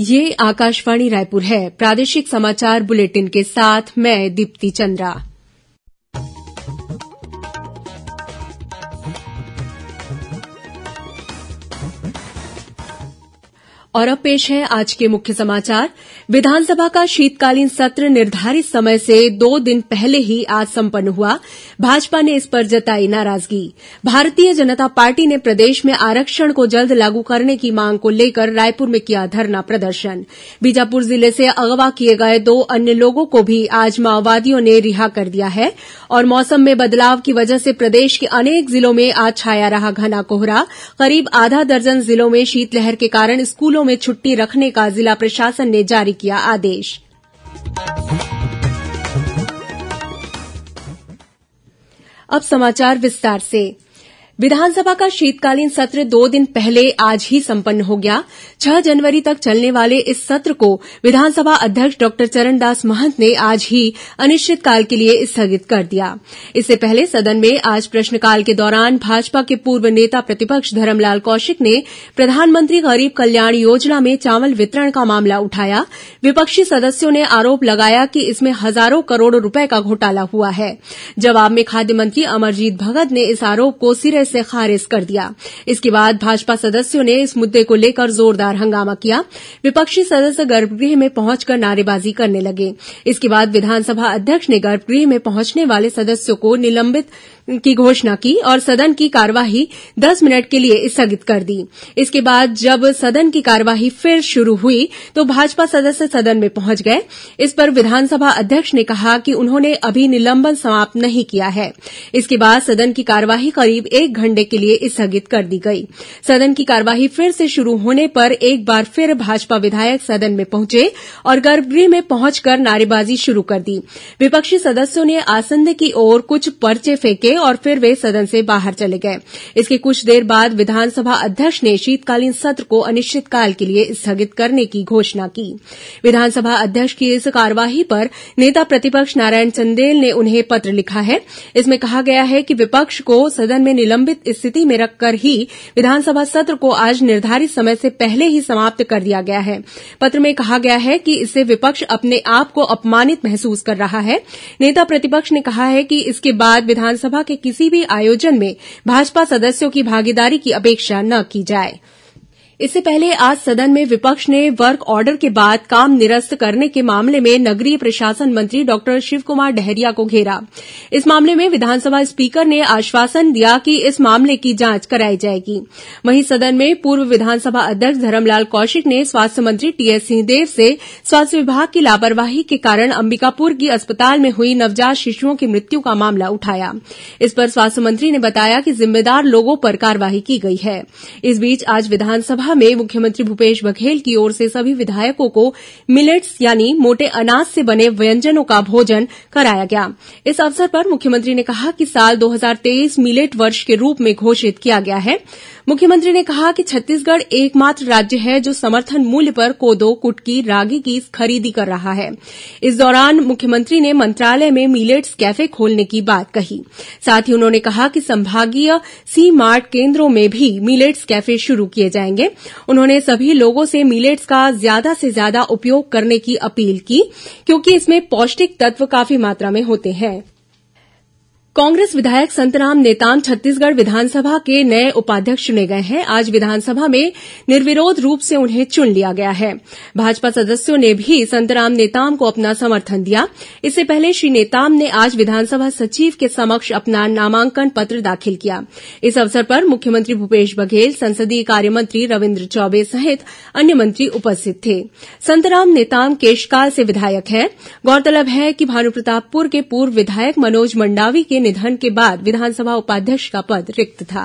ये आकाशवाणी रायपुर है प्रादेशिक समाचार बुलेटिन के साथ मैं दीप्ति चंद्रा और अब पेश है आज के मुख्य समाचार विधानसभा का शीतकालीन सत्र निर्धारित समय से दो दिन पहले ही आज संपन्न हुआ भाजपा ने इस पर जताई नाराजगी भारतीय जनता पार्टी ने प्रदेश में आरक्षण को जल्द लागू करने की मांग को लेकर रायपुर में किया धरना प्रदर्शन बीजापुर जिले से अगवा किए गए दो अन्य लोगों को भी आज माओवादियों ने रिहा कर दिया है और मौसम में बदलाव की वजह से प्रदेश के अनेक जिलों में आज छाया रहा घना कोहरा करीब आधा दर्जन जिलों में शीतलहर के कारण स्कूलों में छुट्टी रखने का जिला प्रशासन ने जारी किया आदेश अब समाचार विस्तार से विधानसभा का शीतकालीन सत्र दो दिन पहले आज ही संपन्न हो गया छह जनवरी तक चलने वाले इस सत्र को विधानसभा अध्यक्ष डॉक्टर चरणदास महंत ने आज ही अनिश्चितकाल के लिए स्थगित कर दिया इससे पहले सदन में आज प्रश्नकाल के दौरान भाजपा के पूर्व नेता प्रतिपक्ष धरमलाल कौशिक ने प्रधानमंत्री गरीब कल्याण योजना में चावल वितरण का मामला उठाया विपक्षी सदस्यों ने आरोप लगाया कि इसमें हजारों करोड़ रूपये का घोटाला हुआ है जवाब में खाद्य मंत्री अमरजीत भगत ने इस आरोप को सिरे इसे खारिज कर दिया इसके बाद भाजपा सदस्यों ने इस मुद्दे को लेकर जोरदार हंगामा किया विपक्षी सदस्य गर्भगृह में पहुंचकर नारेबाजी करने लगे इसके बाद विधानसभा अध्यक्ष ने गर्भगृह में पहुंचने वाले सदस्यों को निलंबित की घोषणा की और सदन की कार्यवाही दस मिनट के लिए स्थगित कर दी इसके बाद जब सदन की कार्यवाही फिर शुरू हुई तो भाजपा सदस्य सदन में पहुंच गए इस पर विधानसभा अध्यक्ष ने कहा कि उन्होंने अभी निलंबन समाप्त नहीं किया है इसके बाद सदन की कार्यवाही करीब एक घंटे के लिए स्थगित कर दी गई सदन की कार्यवाही फिर से शुरू होने पर एक बार फिर भाजपा विधायक सदन में पहुंचे और गर्भगृह में पहुंचकर नारेबाजी शुरू कर दी विपक्षी सदस्यों ने आसंद की ओर कुछ पर्चे फेंके और फिर वे सदन से बाहर चले गए इसके कुछ देर बाद विधानसभा अध्यक्ष ने शीतकालीन सत्र को अनिश्चितकाल के लिए स्थगित करने की घोषणा की विधानसभा अध्यक्ष की इस कार्यवाही पर नेता प्रतिपक्ष नारायण चंदेल ने उन्हें पत्र लिखा है इसमें कहा गया है कि विपक्ष को सदन में निलंबित लंबित स्थिति में रखकर ही विधानसभा सत्र को आज निर्धारित समय से पहले ही समाप्त कर दिया गया है पत्र में कहा गया है कि इससे विपक्ष अपने आप को अपमानित महसूस कर रहा है नेता प्रतिपक्ष ने कहा है कि इसके बाद विधानसभा के किसी भी आयोजन में भाजपा सदस्यों की भागीदारी की अपेक्षा न की जाये इससे पहले आज सदन में विपक्ष ने वर्क ऑर्डर के बाद काम निरस्त करने के मामले में नगरीय प्रशासन मंत्री डॉक्टर शिवकुमार डहरिया को घेरा इस मामले में विधानसभा स्पीकर ने आश्वासन दिया कि इस मामले की जांच कराई जाएगी वहीं सदन में पूर्व विधानसभा अध्यक्ष धरमलाल कौशिक ने स्वास्थ्य मंत्री टीएस सिंहदेव से स्वास्थ्य विभाग की लापरवाही के कारण अंबिकापुर की अस्पताल में हुई नवजात शिशुओं की मृत्यु का मामला उठाया इस पर स्वास्थ्य मंत्री ने बताया कि जिम्मेदार लोगों पर कार्रवाई की गई है इस बीच आज विधानसभा सभा में मुख्यमंत्री भूपेश बघेल की ओर से सभी विधायकों को मिलेट्स यानी मोटे अनाज से बने व्यंजनों का भोजन कराया गया इस अवसर पर मुख्यमंत्री ने कहा कि साल 2023 मिलेट वर्ष के रूप में घोषित किया गया है मुख्यमंत्री ने कहा कि छत्तीसगढ़ एकमात्र राज्य है जो समर्थन मूल्य पर कोदो कुटकी रागी की खरीदी कर रहा है इस दौरान मुख्यमंत्री ने मंत्रालय में मिलेट्स कैफे खोलने की बात कही साथ ही उन्होंने कहा कि संभागीय सी मार्ट केंद्रों में भी मिलेट्स कैफे शुरू किए जाएंगे उन्होंने सभी लोगों से मिलेट्स का ज्यादा से ज्यादा उपयोग करने की अपील की क्योंकि इसमें पौष्टिक तत्व काफी मात्रा में होते हैं कांग्रेस विधायक संतराम नेताम छत्तीसगढ़ विधानसभा के नये उपाध्यक्ष चुने गए हैं आज विधानसभा में निर्विरोध रूप से उन्हें चुन लिया गया है भाजपा सदस्यों ने भी संतराम नेताम को अपना समर्थन दिया इससे पहले श्री नेताम ने आज विधानसभा सचिव के समक्ष अपना नामांकन पत्र दाखिल किया इस अवसर पर मुख्यमंत्री भूपेश बघेल संसदीय कार्यमंत्री रविन्द्र चौबे सहित अन्य मंत्री उपस्थित थे संतराम नेताम केशकाल से विधायक हैं गौरतलब है कि भानुप्रतापपुर के पूर्व विधायक मनोज मंडावी के निधन के बाद विधानसभा उपाध्यक्ष का पद रिक्त था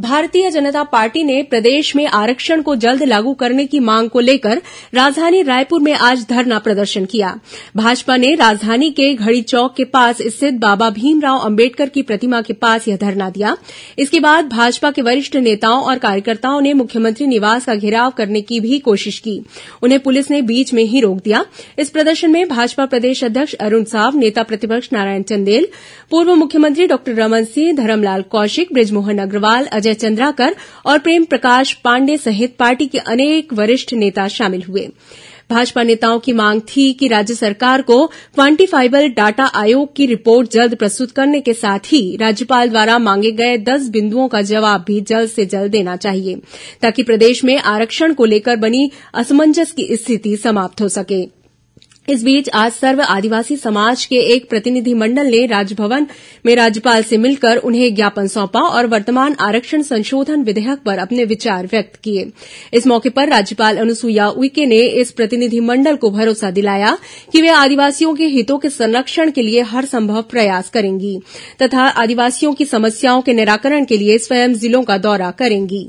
भारतीय जनता पार्टी ने प्रदेश में आरक्षण को जल्द लागू करने की मांग को लेकर राजधानी रायपुर में आज धरना प्रदर्शन किया भाजपा ने राजधानी के घड़ी चौक के पास स्थित बाबा भीमराव अंबेडकर की प्रतिमा के पास यह धरना दिया इसके बाद भाजपा के वरिष्ठ नेताओं और कार्यकर्ताओं ने मुख्यमंत्री निवास का घेराव करने की भी कोशिश की उन्हें पुलिस ने बीच में ही रोक दिया इस प्रदर्शन में भाजपा प्रदेश अध्यक्ष अरूण साव नेता प्रतिपक्ष नारायण चंदेल पूर्व मुख्यमंत्री डॉक्टर रमन सिंह धरमलाल कौशिक ब्रजमोहन अग्रवाल अजय अजय चंद्राकर और प्रकाश पांडेय सहित पार्टी के अनेक वरिष्ठ नेता शामिल हुए भाजपा नेताओं की मांग थी कि राज्य सरकार को क्वांटिफाइबल डाटा आयोग की रिपोर्ट जल्द प्रस्तुत करने के साथ ही राज्यपाल द्वारा मांगे गए दस बिंदुओं का जवाब भी जल्द से जल्द देना चाहिए ताकि प्रदेश में आरक्षण को लेकर बनी असमंजस की स्थिति समाप्त हो सके इस बीच आज सर्व आदिवासी समाज के एक प्रतिनिधिमंडल ने राजभवन में राज्यपाल से मिलकर उन्हें ज्ञापन सौंपा और वर्तमान आरक्षण संशोधन विधेयक पर अपने विचार व्यक्त किए इस मौके पर राज्यपाल अनुसुईया उइके ने इस प्रतिनिधिमंडल को भरोसा दिलाया कि वे आदिवासियों के हितों के संरक्षण के लिए हर संभव प्रयास करेंगी तथा आदिवासियों की समस्याओं के निराकरण के लिए स्वयं जिलों का दौरा करेंगी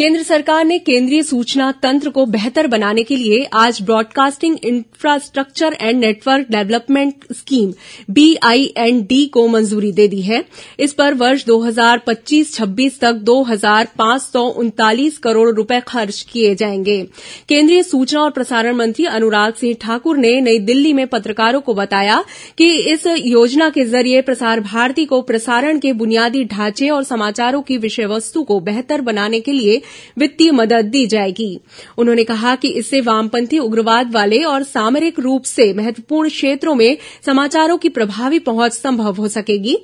केन्द्र सरकार ने केन्द्रीय सूचना तंत्र को बेहतर बनाने के लिए आज broadcasting infrastructure and network development scheme BIND को मंजूरी दे दी है इस पर वर्ष दो हजार पच्चीस छब्बीस तक दो हजार पांच सौ उनतालीस करोड़ रुपए खर्च किए जाएंगे केन्द्रीय सूचना और प्रसारण मंत्री अनुराग सिंह ठाकुर ने नई दिल्ली में पत्रकारों को बताया कि इस योजना के जरिए प्रसार भारती को प्रसारण के बुनियादी ढांचे और समाचारों की विषय वस्तु को बेहतर बनाने के लिए वित्तीय मदद दी जाएगी उन्होंने कहा कि इससे वामपंथी उग्रवाद वाले और सामरिक रूप से महत्वपूर्ण क्षेत्रों में समाचारों की प्रभावी पहुंच संभव हो सकेगी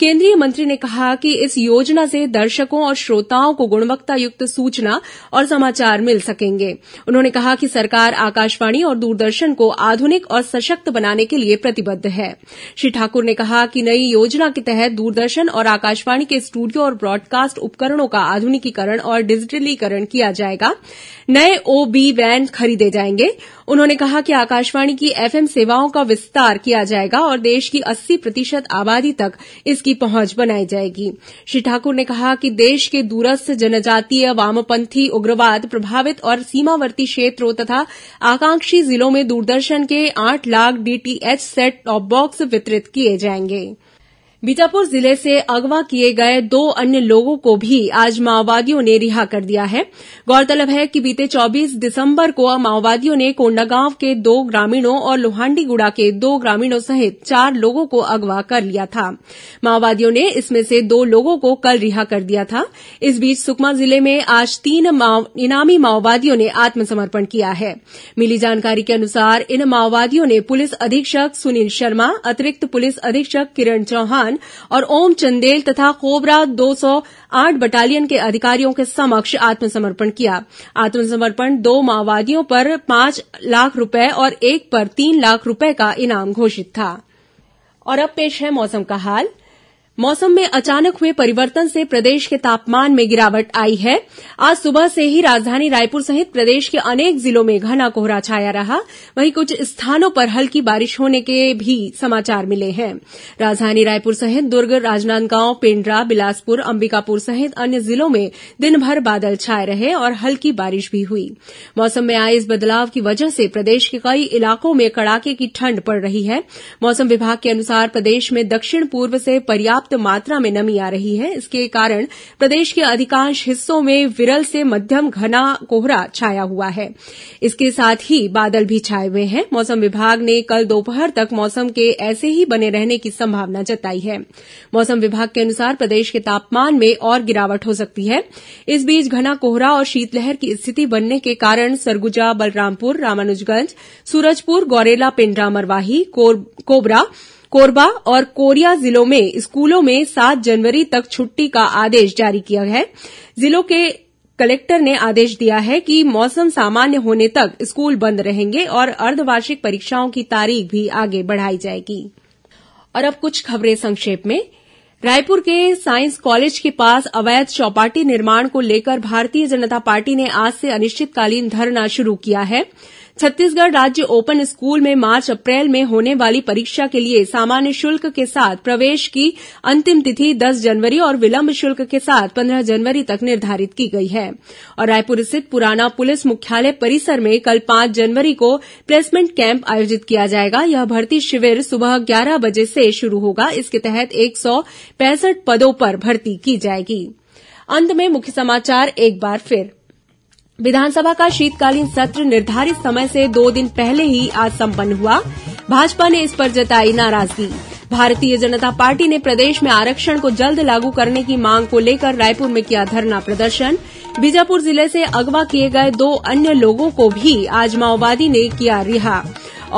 केंद्रीय मंत्री ने कहा कि इस योजना से दर्शकों और श्रोताओं को गुणवत्तायुक्त सूचना और समाचार मिल सकेंगे उन्होंने कहा कि सरकार आकाशवाणी और दूरदर्शन को आधुनिक और सशक्त बनाने के लिए प्रतिबद्ध है श्री ठाकुर ने कहा कि नई योजना के तहत दूरदर्शन और आकाशवाणी के स्टूडियो और ब्रॉडकास्ट उपकरणों का आधुनिकीकरण और डिजिटलीकरण किया जाएगा नए ओबी वैन खरीदे जाएंगे उन्होंने कहा कि आकाशवाणी की एफएम सेवाओं का विस्तार किया जाएगा और देश की अस्सी प्रतिशत आबादी तक इसकी पहुंच बनाई जाएगी श्री ठाकुर ने कहा कि देश के दूरस्थ जनजातीय वामपंथी उग्रवाद प्रभावित और सीमावर्ती क्षेत्रों तथा आकांक्षी जिलों में दूरदर्शन के आठ lakh DTH set top box वितरित किए जाएंगे बीजापुर जिले से अगवा किए गए दो अन्य लोगों को भी आज माओवादियों ने रिहा कर दिया है गौरतलब है कि बीते चौबीस दिसंबर को माओवादियों ने कोंडागांव के दो ग्रामीणों और लोहांडीगुड़ा के दो ग्रामीणों सहित चार लोगों को अगवा कर लिया था माओवादियों ने इसमें से दो लोगों को कल रिहा कर दिया था इस बीच सुकमा जिले में आज तीन इनामी माओवादियों ने आत्मसमर्पण किया है मिली जानकारी के अनुसार इन माओवादियों ने पुलिस अधीक्षक सुनील शर्मा अतिरिक्त पुलिस अधीक्षक किरण चौहान खान और ओम चंदेल तथा कोबरा दो सौ आठ बटालियन के अधिकारियों के समक्ष आत्मसमर्पण किया आत्मसमर्पण दो माओवादियों पर पांच लाख रूपये और एक पर तीन लाख रूपये का इनाम घोषित था और अब पेश है मौसम का हाल मौसम में अचानक हुए परिवर्तन से प्रदेश के तापमान में गिरावट आई है आज सुबह से ही राजधानी रायपुर सहित प्रदेश के अनेक जिलों में घना कोहरा छाया रहा वहीं कुछ स्थानों पर हल्की बारिश होने के भी समाचार मिले हैं राजधानी रायपुर सहित दुर्ग राजनांदगांव पेण्ड्रा बिलासपुर अंबिकापुर सहित अन्य जिलों में दिनभर बादल छाए रहे और हल्की बारिश भी हुई मौसम में आए इस बदलाव की वजह से प्रदेश के कई इलाकों में कड़ाके की ठंड पड़ रही है मौसम विभाग के अनुसार प्रदेश में दक्षिण पूर्व से पर्याप्त पर्याप्त मात्रा में नमी आ रही है इसके कारण प्रदेश के अधिकांश हिस्सों में विरल से मध्यम घना कोहरा छाया हुआ है इसके साथ ही बादल भी छाए हुए हैं मौसम विभाग ने कल दोपहर तक मौसम के ऐसे ही बने रहने की संभावना जताई है मौसम विभाग के अनुसार प्रदेश के तापमान में और गिरावट हो सकती है इस बीच घना कोहरा और शीतलहर की स्थिति बनने के कारण सरगुजा बलरामपुर रामानुजगंज सूरजपुर गौरेला पिंडरा मरवाही कोबरा कोरबा और कोरिया जिलों में स्कूलों में सात जनवरी तक छुट्टी का आदेश जारी किया है जिलों के कलेक्टर ने आदेश दिया है कि मौसम सामान्य होने तक स्कूल बंद रहेंगे और अर्द्धवार्षिक परीक्षाओं की तारीख भी आगे बढ़ाई जाएगी और अब कुछ खबरें संक्षेप में रायपुर के साइंस कॉलेज के पास अवैध चौपाटी निर्माण को लेकर भारतीय जनता पार्टी ने आज से अनिश्चितकालीन धरना शुरू किया है छत्तीसगढ़ राज्य ओपन स्कूल में मार्च अप्रैल में होने वाली परीक्षा के लिए सामान्य शुल्क के साथ प्रवेश की अंतिम तिथि दस जनवरी और विलंब शुल्क के साथ 15 जनवरी तक निर्धारित की गई है और रायपुर स्थित पुराना पुलिस मुख्यालय परिसर में कल पांच जनवरी को प्लेसमेंट कैंप आयोजित किया जाएगा यह भर्ती शिविर सुबह ग्यारह बजे से शुरू होगा इसके तहत एक पदों पर भर्ती की जाएगी अंत में मुख्य समाचार एक बार फिर विधानसभा का शीतकालीन सत्र निर्धारित समय से दो दिन पहले ही आज सम्पन्न हुआ भाजपा ने इस पर जताई नाराजगी भारतीय जनता पार्टी ने प्रदेश में आरक्षण को जल्द लागू करने की मांग को लेकर रायपुर में किया धरना प्रदर्शन बीजापुर जिले से अगवा किए गए दो अन्य लोगों को भी आज माओवादी ने किया रिहा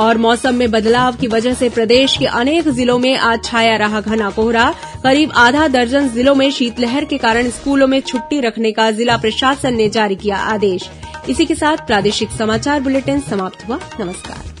और मौसम में बदलाव की वजह से प्रदेश के अनेक जिलों में आज छाया रहा घना कोहरा करीब आधा दर्जन जिलों में शीतलहर के कारण स्कूलों में छुट्टी रखने का जिला प्रशासन ने जारी किया आदेश इसी के साथ प्रादेशिक समाचार बुलेटिन समाप्त हुआ नमस्कार